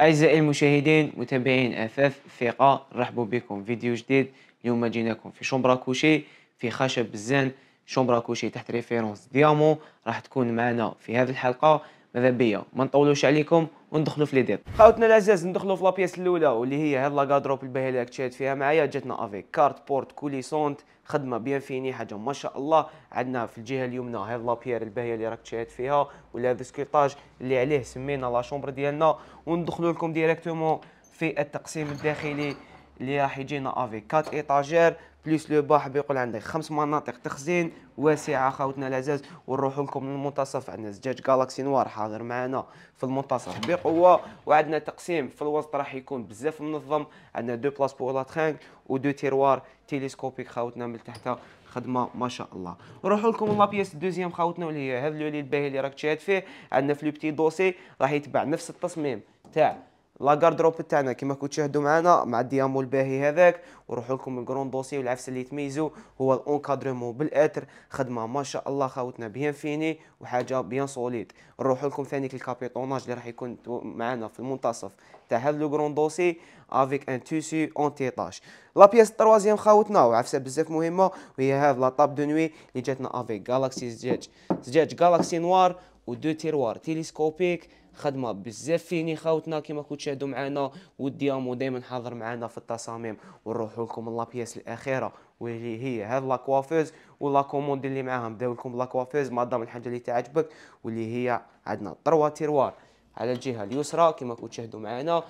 أعزائي المشاهدين متابعين أثاث الثقة رحبوا بكم فيديو جديد اليوم جيناكم في شومبرا كوشي في خشب الزن شومبرا كوشي تحت ريفيرونس ديامون راح تكون معنا في هذه الحلقة ماذا بيا ما نطولوش عليكم وندخلوا في لي ديت خاوتنا الاعزاز ندخلوا في لابيس الاولى واللي هي هاد لاكادروب الباهيه اللي تشاهد فيها معايا جاتنا افيك كارت بورت كوليسونت خدمه بيان فيني حاجه ما شاء الله عندنا في الجهه اليمنى هاد لابيير الباهيه اللي راك تشاهد فيها ولا هذا سكيطاج اللي عليه سمينا لا شومبر ديالنا وندخلوا لكم ديريكتومون في التقسيم الداخلي اللي راح يجينا افي 4 ايطاجير بليس لو باح بيقول عندك خمس مناطق تخزين واسعه خاوتنا العزاز ونروح لكم للمنتصف عندنا زجاج جالاكسي نوار حاضر معنا في المنتصف بقوه وعندنا تقسيم في الوسط راح يكون بزاف منظم عندنا دو بلاس بور لا ترانك ودو تيروار تيليسكوبيك خاوتنا من تحت خدمه ما شاء الله نروحوا لكم لا بيس دوزيام خاوتنا اللي هي هذا اللولي الباهي اللي راك تشاهد فيه عندنا في لو بتي دوسي راح يتبع نفس التصميم تاع غاردروب تاعنا كما كنت تشاهدوا معنا مع الديامو الباهي هذاك وروحوا لكم الكرون دوسي والعفس اللي تميزوا هو الانكادرمون بالاتر خدمه ما شاء الله خاوتنا بيان فيني وحاجه بيان سوليد نروحوا لكم ثاني الكابيتوناج اللي راح يكون معنا في المنتصف تاع هذا لو كرون دوسي افيك ان توسي اون تيطاج لا بياس تروازيام خاوتنا وعفسه بزاف مهمه وهي هذا لا طاب دو نوي اللي جاتنا افيك جالاكسي زجاج زجاج جالاكسي نوار ودو تيروار تيليسكوبيك خدمه بزاف فيني خاوتنا كيما كنتو تشاهدوا معنا والديامو دائما حاضر معنا في التصاميم ونروحوا لكم لابياس الاخيره واللي هي هاد لاكوافوز ولا كوموند اللي معاها نبداو لكم لاكوافوز مادام الحاجه اللي تعجبك واللي هي عندنا طروا تيروار على الجهه اليسرى كيما كنتو تشاهدوا معنا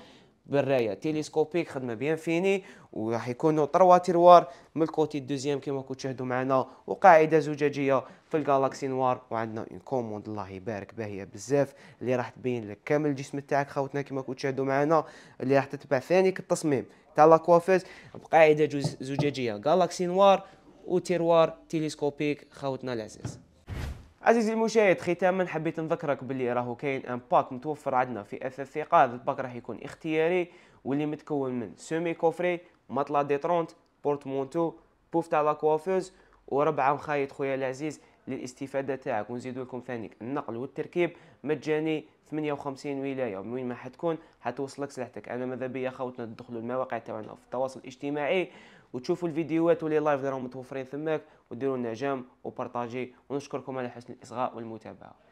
بالرايه تيليسكوبيك خدمه بيان فيني وراح يكونوا تروا تيروار من الكوتي الدوزيام كما كنت تشاهدوا معنا وقاعده زجاجيه في الجالاكسي نوار وعندنا اون كوموند الله يبارك باهيه بزاف اللي راح تبين لك كامل الجسم تاعك خوتنا كما كنتو تشاهدوا معنا اللي راح تتبع ثاني التصميم تاع لاكوافيز بقاعده زجاجيه جالاكسي نوار وتيروار تيليسكوبيك خوتنا العزيز عزيزي المشاهد ختاما حبيت نذكرك باللي راهو كاين ان باك متوفر عندنا في اف اف قاعد الباك راح يكون اختياري واللي متكون من سومي كوفري مطلا دي 30 بورتمونتو بوف تاع لا كوافوز وربعه مخايط خويا العزيز للاستفاده تاعك ونزيد لكم ثاني النقل والتركيب مجاني 58 ولايه ومن وين ما حتكون حتوصلك سلعتك انا ماذا بيا خوتنا تدخلوا المواقع تاعنا في التواصل الاجتماعي وتشوفوا الفيديوهات ولي لايف اللي راهم متوفرين ثماك وديروا لنا جام وبارطاجي ونشكركم على حسن الاصغاء والمتابعه